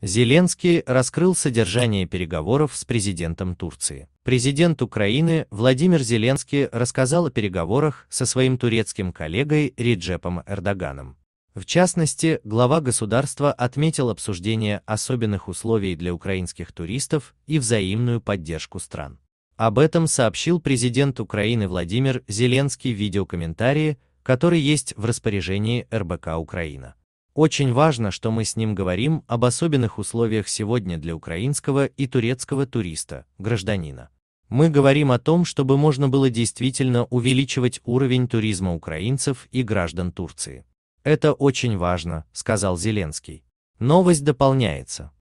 Зеленский раскрыл содержание переговоров с президентом Турции. Президент Украины Владимир Зеленский рассказал о переговорах со своим турецким коллегой Реджепом Эрдоганом. В частности, глава государства отметил обсуждение особенных условий для украинских туристов и взаимную поддержку стран. Об этом сообщил президент Украины Владимир Зеленский в видеокомментарии, который есть в распоряжении РБК Украина. Очень важно, что мы с ним говорим об особенных условиях сегодня для украинского и турецкого туриста, гражданина. Мы говорим о том, чтобы можно было действительно увеличивать уровень туризма украинцев и граждан Турции. Это очень важно, сказал Зеленский. Новость дополняется.